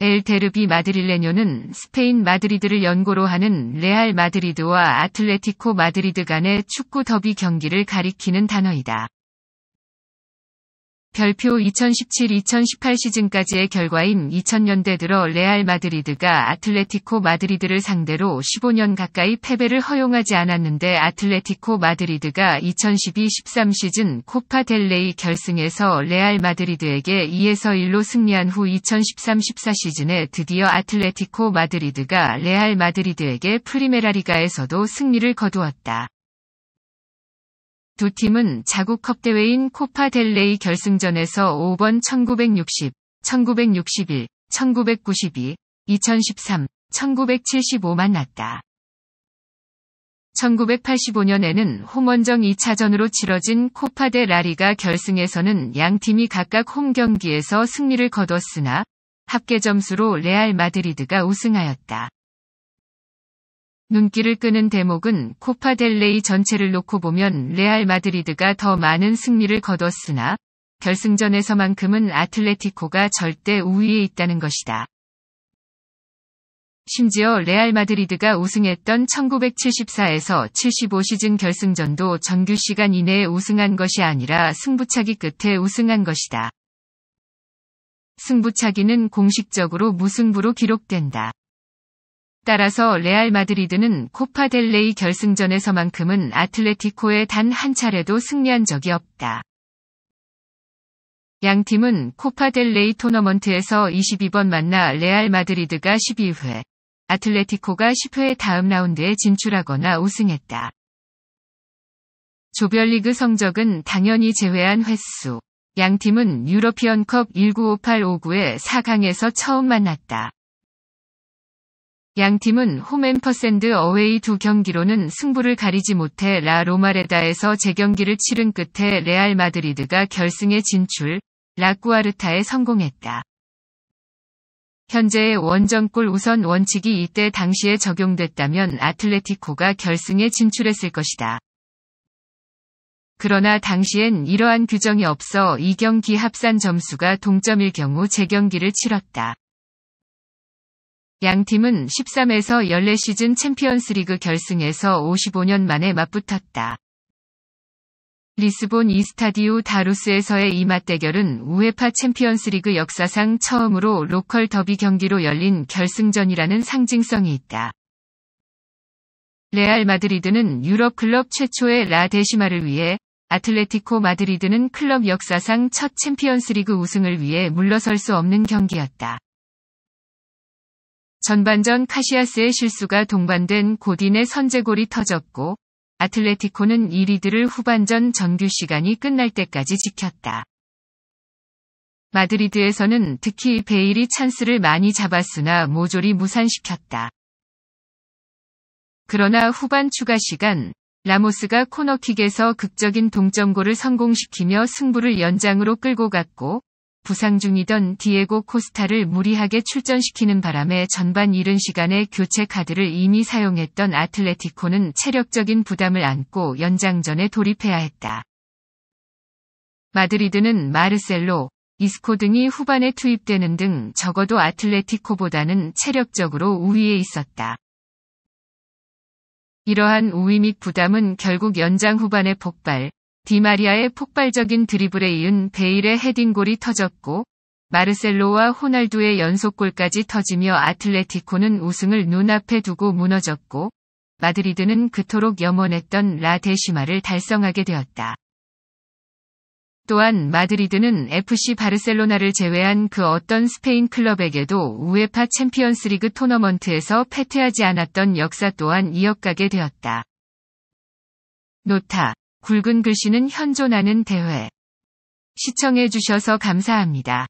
엘 데르비 마드릴레뇨는 스페인 마드리드를 연고로 하는 레알 마드리드와 아틀레티코 마드리드 간의 축구 더비 경기를 가리키는 단어이다. 별표 2017-2018 시즌까지의 결과인 2000년대 들어 레알 마드리드가 아틀레티코 마드리드를 상대로 15년 가까이 패배를 허용하지 않았는데 아틀레티코 마드리드가 2012-13 시즌 코파 델레이 결승에서 레알 마드리드에게 2-1로 승리한 후 2013-14 시즌에 드디어 아틀레티코 마드리드가 레알 마드리드에게 프리메라리가에서도 승리를 거두었다. 두 팀은 자국컵 대회인 코파 델레이 결승전에서 5번 1960, 1961, 1992, 2013, 1975 만났다. 1985년에는 홈원정 2차전으로 치러진 코파 데 라리가 결승에서는 양 팀이 각각 홈 경기에서 승리를 거뒀으나 합계 점수로 레알 마드리드가 우승하였다. 눈길을 끄는 대목은 코파 델레이 전체를 놓고 보면 레알 마드리드가 더 많은 승리를 거뒀으나 결승전에서만큼은 아틀레티코가 절대 우위에 있다는 것이다. 심지어 레알 마드리드가 우승했던 1974에서 75 시즌 결승전도 정규 시간 이내에 우승한 것이 아니라 승부차기 끝에 우승한 것이다. 승부차기는 공식적으로 무승부로 기록된다. 따라서 레알 마드리드는 코파 델레이 결승전에서만큼은 아틀레티코에 단 한 차례도 승리한 적이 없다. 양 팀은 코파 델레이 토너먼트에서 22번 만나 레알 마드리드가 12회, 아틀레티코가 10회 다음 라운드에 진출하거나 우승했다. 조별리그 성적은 당연히 제외한 횟수. 양 팀은 유러피언컵 1958-59에 4강에서 처음 만났다. 양 팀은 홈앤퍼센드 어웨이 두 경기로는 승부를 가리지 못해 라 로마레다에서 재경기를 치른 끝에 레알 마드리드가 결승에 진출, 라쿠아르타에 성공했다. 현재의 원정골 우선 원칙이 이때 당시에 적용됐다면 아틀레티코가 결승에 진출했을 것이다. 그러나 당시엔 이러한 규정이 없어 이 경기 합산 점수가 동점일 경우 재경기를 치렀다. 양 팀은 13에서 14시즌 챔피언스리그 결승에서 55년 만에 맞붙었다. 리스본 이스타디오 다루스에서의 이 맞대결은 우에파 챔피언스리그 역사상 처음으로 로컬 더비 경기로 열린 결승전이라는 상징성이 있다. 레알 마드리드는 유럽 클럽 최초의 라 데시마를 위해 아틀레티코 마드리드는 클럽 역사상 첫 챔피언스리그 우승을 위해 물러설 수 없는 경기였다. 전반전 카시아스의 실수가 동반된 고딘의 선제골이 터졌고 아틀레티코는 이 리드를 후반전 정규 시간이 끝날 때까지 지켰다. 마드리드에서는 특히 베일이 찬스를 많이 잡았으나 모조리 무산시켰다. 그러나 후반 추가 시간 라모스가 코너킥에서 극적인 동점골을 성공시키며 승부를 연장으로 끌고 갔고 부상 중이던 디에고 코스타를 무리하게 출전시키는 바람에 전반 이른 시간에 교체 카드를 이미 사용했던 아틀레티코는 체력적인 부담을 안고 연장전에 돌입해야 했다. 마드리드는 마르셀로, 이스코 등이 후반에 투입되는 등 적어도 아틀레티코보다는 체력적으로 우위에 있었다. 이러한 우위 및 부담은 결국 연장 후반에 폭발, 디마리아의 폭발적인 드리블에 이은 베일의 헤딩골이 터졌고 마르셀로와 호날두의 연속골까지 터지며 아틀레티코는 우승을 눈앞에 두고 무너졌고 마드리드는 그토록 염원했던 라데시마를 달성하게 되었다. 또한 마드리드는 FC 바르셀로나를 제외한 그 어떤 스페인 클럽에게도 우에파 챔피언스리그 토너먼트에서 패퇴하지 않았던 역사 또한 이어가게 되었다. 노타 굵은 글씨는 현존하는 대회. 시청해주셔서 감사합니다.